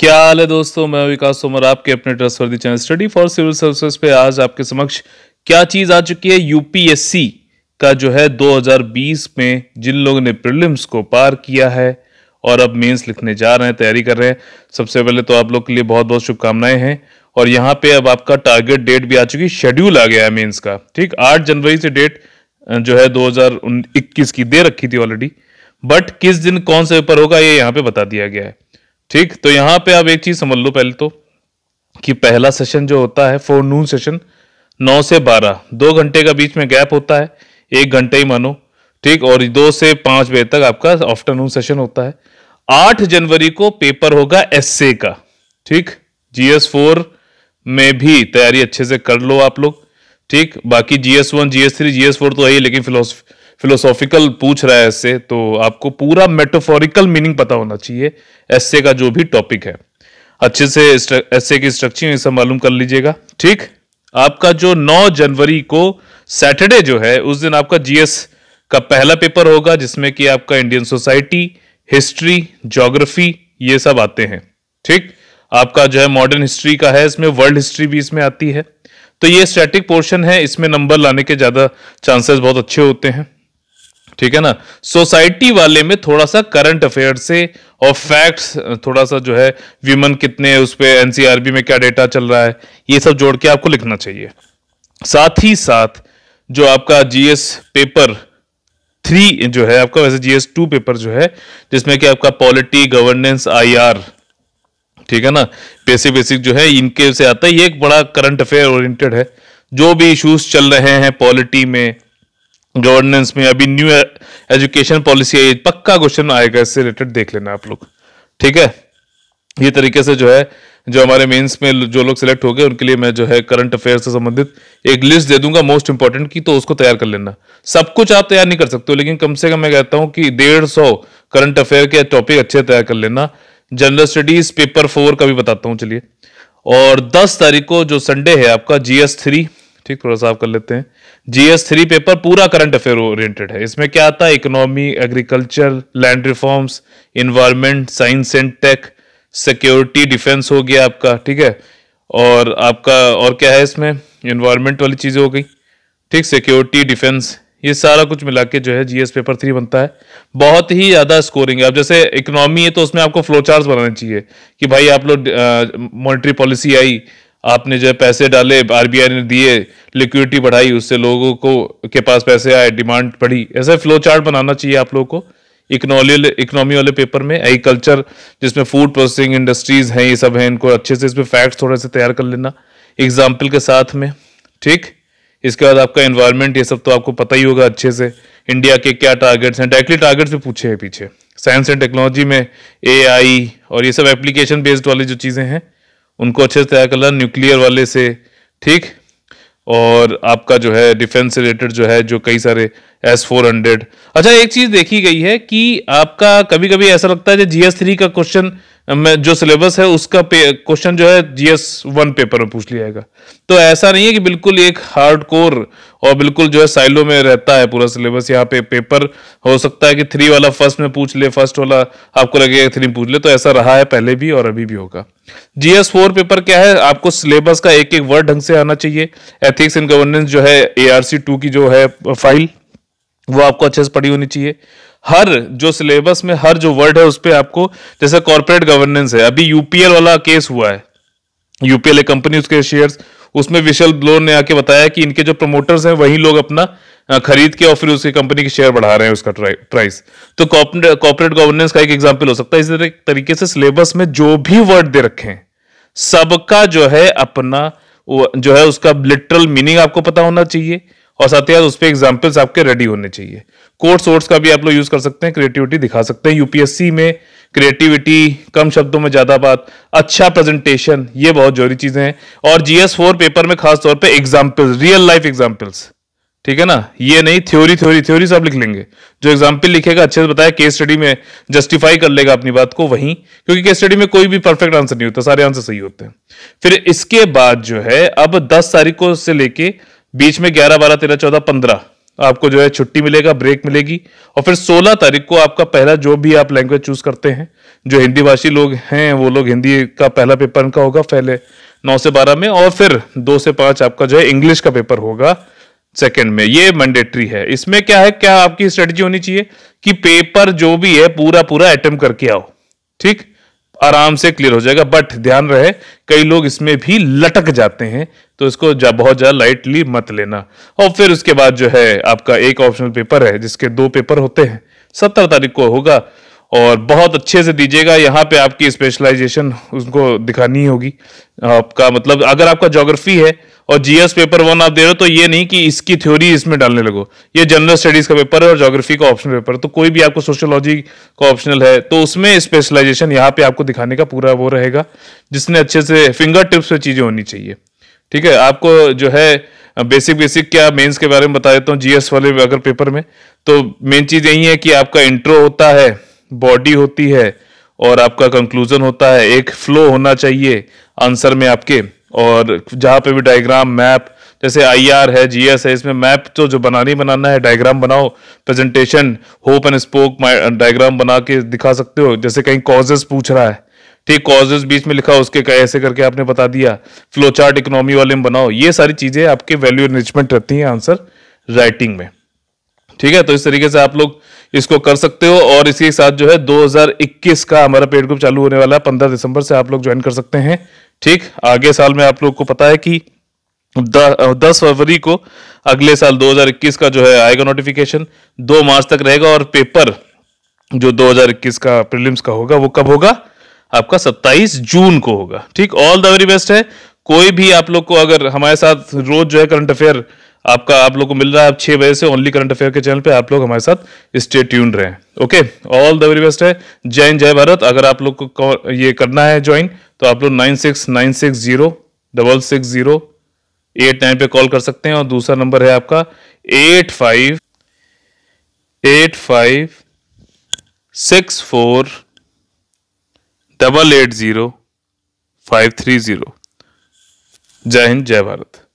क्या हाल है दोस्तों मैं विकास तोमर आपके अपने trustworthy channel study for civil services पे आज आपके समक्ष क्या चीज आ चुकी है यूपीएससी का जो है 2020 में जिन लोगों ने प्रिलिम्स को पार किया है और अब मेंस लिखने जा रहे हैं तैयारी कर रहे हैं सबसे पहले तो आप लोग के लिए बहुत बहुत शुभकामनाएं हैं और यहाँ पे अब आपका टारगेट डेट भी आ चुकी शेड्यूल आ गया है मेन्स का ठीक आठ जनवरी से डेट जो है 2021 की दे रखी थी ऑलरेडी बट किस दिन कौन सा पेपर होगा ये यहाँ पे बता दिया गया है ठीक तो यहां पे आप एक चीज समझ लो पहले तो कि पहला सेशन जो होता है फोर नून सेशन नौ से बारह दो घंटे का बीच में गैप होता है एक घंटे ही मानो ठीक और दो से पांच बजे तक आपका आफ्टरनून सेशन होता है आठ जनवरी को पेपर होगा एस का ठीक जीएस फोर में भी तैयारी अच्छे से कर लो आप लोग ठीक बाकी GS one GS three GS four तो है ही लेकिन फिलोसफी फिलोसॉफिकल पूछ रहा है ऐसे तो आपको पूरा मेटाफोरिकल मीनिंग पता होना चाहिए ऐसे का जो भी टॉपिक है अच्छे से ऐसे की स्ट्रक्चर ये सब मालूम कर लीजिएगा ठीक आपका जो 9 जनवरी को सैटरडे जो है उस दिन आपका जीएस का पहला पेपर होगा जिसमें कि आपका इंडियन सोसाइटी हिस्ट्री जोग्राफी ये सब आते हैं ठीक आपका जो है मॉडर्न हिस्ट्री का है इसमें वर्ल्ड हिस्ट्री भी इसमें आती है तो ये स्टैटिक पोर्शन है इसमें नंबर लाने के ज़्यादा चांसेस बहुत अच्छे होते हैं ठीक है ना सोसाइटी वाले में थोड़ा सा करंट अफेयर से और फैक्ट्स थोड़ा सा जो है विमन कितने उस पर एनसीआरबी में क्या डेटा चल रहा है ये सब जोड़ के आपको लिखना चाहिए साथ ही साथ जो आपका जीएस पेपर थ्री जो है आपका वैसे जीएस टू पेपर जो है जिसमें कि आपका पॉलिटी गवर्नेंस आई ठीक है ना बेसिक बेसिक जो है इनके से आता है ये एक बड़ा करंट अफेयर ओरिएंटेड है जो भी इश्यूज चल रहे हैं पॉलिटी में गवर्नेंस में अभी न्यू एजुकेशन पॉलिसी आई पक्का क्वेश्चन आएगा इससे रिलेटेड देख लेना आप लोग ठीक है ये तरीके से जो है जो हमारे मेंस में जो लोग सिलेक्ट हो गए उनके लिए मैं जो है करंट अफेयर से संबंधित एक लिस्ट दे दूंगा मोस्ट इंपॉर्टेंट की तो उसको तैयार कर लेना सब कुछ आप तैयार नहीं कर सकते लेकिन कम से कम मैं कहता हूँ कि डेढ़ सौ करंट अफेयर के टॉपिक अच्छे तैयार कर लेना जनरल स्टडीज पेपर फोर का भी बताता हूँ चलिए और दस तारीख को जो संडे है आपका जीएस थ्री ठीक थोड़ा सा कर लेते हैं जीएस थ्री पेपर पूरा करंट अफेयर ओरिएंटेड है इसमें क्या आता है economy agriculture land reforms environment science and tech security defence हो गया आपका ठीक है और आपका और क्या है इसमें इन्वायरमेंट वाली चीज़ें हो गई ठीक सिक्योरिटी डिफेंस ये सारा कुछ मिला के जो है जीएस पेपर थ्री बनता है बहुत ही ज़्यादा स्कोरिंग है अब जैसे इकोनॉमी है तो उसमें आपको फ्लो चार्ज बनाने चाहिए कि भाई आप लोग मॉनिटरी पॉलिसी आई आपने जो है पैसे डाले आरबीआई ने दिए लिक्विडिटी बढ़ाई उससे लोगों को के पास पैसे आए डिमांड बढ़ी ऐसा फ्लो चार्ट बनाना चाहिए आप लोगों को इकोनॉमी इकोनॉमी वाले पेपर में एग्रीकल्चर जिसमें फूड प्रोसेसिंग इंडस्ट्रीज हैं ये सब हैं इनको अच्छे से इसमें फैक्ट्स थोड़े से तैयार कर लेना एग्जाम्पल के साथ में ठीक इसके बाद आपका इन्वायरमेंट ये सब तो आपको पता ही होगा अच्छे से इंडिया के क्या टारगेट्स हैं डायरेक्टली टारगेट्स भी पूछे हैं पीछे साइंस एंड टेक्नोलॉजी में ए और ये सब एप्लीकेशन बेस्ड वाली जो चीज़ें हैं उनको अच्छे से तैयार कर लेना न्यूक्लियर वाले से ठीक और आपका जो है डिफेंस रिलेटेड जो है जो कई सारे एस फोर हंड्रेड अच्छा एक चीज देखी गई है कि आपका कभी कभी ऐसा लगता है जी एस थ्री का क्वेश्चन जो सिलेबस है उसका क्वेश्चन जो है जी एस वन पेपर में पूछ लिया जाएगा तो ऐसा नहीं है कि बिल्कुल एक हार्ड कोर और बिल्कुल जो है साइलो में रहता है पूरा सिलेबस यहाँ पे पेपर हो सकता है कि थ्री वाला फर्स्ट में पूछ ले फर्स्ट वाला आपको लगेगा थ्री पूछ ले तो ऐसा रहा है पहले भी और अभी भी होगा जी एस फोर पेपर क्या है आपको सिलेबस का एक एक वर्ड ढंग से आना चाहिए एथिक्स एंड गवर्नेंस जो है ए आर सी टू की जो है फाइल वो आपको अच्छे से पढ़ी होनी चाहिए हर जो सिलेबस में हर जो वर्ड है उस पर आपको जैसे कॉर्पोरेट गवर्नेंस है अभी यूपीएल वाला केस हुआ है यूपीएल कंपनी उसके शेयर्स उसमें विशल ब्लोर ने आके बताया कि इनके जो प्रमोटर्स हैं वही लोग अपना खरीद के और फिर उसकी कंपनी के शेयर बढ़ा रहे हैं उसका प्राइस तो कॉर्पोरेट गवर्नेंस का एक एग्जाम्पल हो सकता है इस तरीके से सिलेबस में जो भी वर्ड दे हैं सबका जो है अपना जो है उसका लिटरल मीनिंग आपको पता होना चाहिए और साथ ही साथ उस पर एग्जाम्पल्स आपके रेडी होने चाहिए कोर्स सोर्स का भी आप लोग यूज़ कर सकते हैं क्रिएटिविटी दिखा सकते हैं यूपीएससी में क्रिएटिविटी कम शब्दों में ज़्यादा बात अच्छा प्रेजेंटेशन ये बहुत जरूरी चीज़ें हैं और जीएस फोर पेपर में खास तौर पे एग्जाम्पल्स रियल लाइफ एग्जाम्पल्स ठीक है ना ये नहीं थ्योरी थ्योरी थ्योरी सब लिख लेंगे जो एग्जाम्पल लिखेगा अच्छे से बताया केस स्टडी में जस्टिफाई कर लेगा अपनी बात को वहीं क्योंकि केस स्टडी में कोई भी परफेक्ट आंसर नहीं होता सारे आंसर सही होते हैं फिर इसके बाद जो है अब दस तारीख को से लेके बीच में ग्यारह बारह तेरह चौदह पंद्रह आपको जो है छुट्टी मिलेगा ब्रेक मिलेगी और फिर 16 तारीख को आपका पहला जो भी आप लैंग्वेज चूज करते हैं जो हिंदी भाषी लोग हैं वो लोग हिंदी का पहला पेपर उनका होगा पहले नौ से बारह में और फिर दो से 5 आपका जो है इंग्लिश का पेपर होगा सेकेंड में ये मैंडेटरी है इसमें क्या है क्या आपकी स्ट्रेटजी होनी चाहिए कि पेपर जो भी है पूरा पूरा अटेम्प्ट करके आओ ठीक आराम से क्लियर हो जाएगा बट ध्यान रहे कई लोग इसमें भी लटक जाते हैं तो इसको जा, बहुत ज़्यादा लाइटली मत लेना और फिर उसके बाद जो है आपका एक ऑप्शनल पेपर है जिसके दो पेपर होते हैं सत्तर तारीख को होगा और बहुत अच्छे से दीजिएगा यहाँ पे आपकी स्पेशलाइजेशन उनको दिखानी होगी आपका मतलब अगर आपका जोग्राफी है और जीएस पेपर वन आप दे रहे हो तो ये नहीं कि इसकी थ्योरी इसमें डालने लगो ये जनरल स्टडीज का पेपर है और जोग्राफी का ऑप्शनल पेपर तो कोई भी आपको सोशोलॉजी का ऑप्शनल है तो उसमें स्पेशलाइजेशन यहाँ पे आपको दिखाने का पूरा वो रहेगा जिसने अच्छे से फिंगर टिप्स में चीज़ें होनी चाहिए ठीक है आपको जो है बेसिक बेसिक क्या मेंस के बारे में बता देता हूँ जीएस वाले अगर पेपर में तो मेन चीज़ यही है कि आपका इंट्रो होता है बॉडी होती है और आपका कंक्लूजन होता है एक फ्लो होना चाहिए आंसर में आपके और जहाँ पे भी डायग्राम मैप जैसे आई आर है जीएस है इसमें मैप तो जो बनानी बनाना है डायग्राम बनाओ presentation hub and spoke diagram बना के दिखा सकते हो जैसे कहीं कॉजेस पूछ रहा है ठीक कॉजेस बीच में लिखा उसके ऐसे करके आपने बता दिया फ्लो चार्ट इकोनॉमी वाले में बनाओ ये सारी चीज़ें आपके वैल्यू एनरिचमेंट रहती हैं आंसर राइटिंग में ठीक है तो इस तरीके से आप लोग इसको कर सकते हो और इसके साथ जो है 2021 का हमारा पेड ग्रुप चालू होने वाला है पंद्रह दिसंबर से आप लोग ज्वाइन कर सकते हैं ठीक आगे साल में आप लोग को पता है कि दस फरवरी को अगले साल 2021 का जो है आएगा नोटिफिकेशन दो मार्च तक रहेगा और पेपर जो 2021 का प्रीलिम्स का होगा वो कब होगा आपका 27 जून को होगा ठीक ऑल द वेरी बेस्ट है कोई भी आप लोग को अगर हमारे साथ रोज जो है करंट अफेयर आपका आप लोग को मिल रहा है आप छह बजे से ओनली करंट अफेयर के चैनल पे आप लोग हमारे साथ स्टे ट्यून रहे okay all the very best है जय हिंद जय भारत अगर आप लोग को ये करना है ज्वाइन तो आप लोग nine six nine six zero double six zero eight nine पे कॉल कर सकते हैं और दूसरा नंबर है आपका eight five eight five six four double eight zero five three zero जय हिंद जय भारत